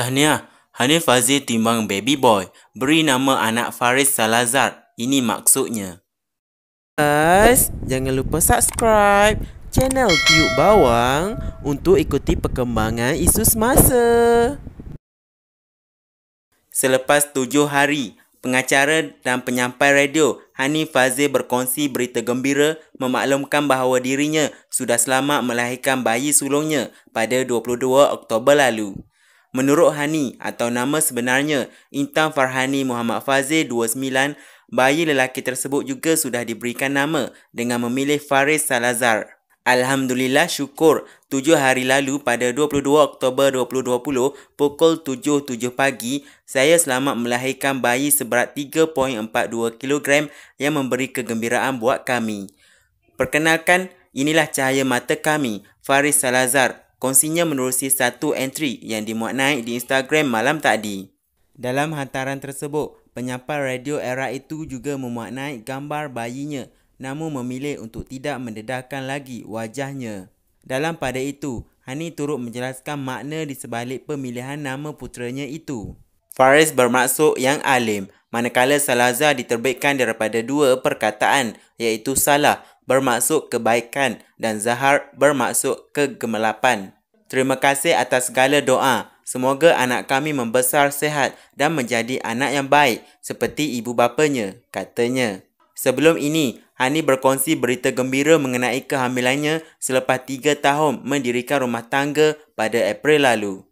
Tahniah, lah. Hanif Aziz timbang baby boy. Beri nama anak Faris Salazar. Ini maksudnya. Guys, jangan lupa subscribe channel Tiuk Bawang untuk ikuti perkembangan isu semasa. Selepas tujuh hari, pengacara dan penyampai radio Hani Aziz berkongsi berita gembira memaklumkan bahawa dirinya sudah selamat melahirkan bayi sulungnya pada 22 Oktober lalu. Menurut Hani atau nama sebenarnya Intan Farhani Muhammad Fazil 29, bayi lelaki tersebut juga sudah diberikan nama dengan memilih Faris Salazar. Alhamdulillah syukur, 7 hari lalu pada 22 Oktober 2020 pukul 7.07 pagi, saya selamat melahirkan bayi seberat 3.42 kg yang memberi kegembiraan buat kami. Perkenalkan, inilah cahaya mata kami, Faris Salazar, kongsinya menerusi satu entry yang dimuat naik di Instagram malam tadi. Dalam hantaran tersebut, penyampai radio era itu juga memuat naik gambar bayinya namun memilih untuk tidak mendedahkan lagi wajahnya. Dalam pada itu, Hani turut menjelaskan makna di sebalik pemilihan nama putranya itu. Faris bermaksud yang alim, manakala Salazar diterbitkan daripada dua perkataan iaitu salah bermaksud kebaikan dan zahar bermaksud kegemerlapan. Terima kasih atas segala doa. Semoga anak kami membesar sehat dan menjadi anak yang baik seperti ibu bapanya, katanya. Sebelum ini, Hani berkongsi berita gembira mengenai kehamilannya selepas 3 tahun mendirikan rumah tangga pada April lalu.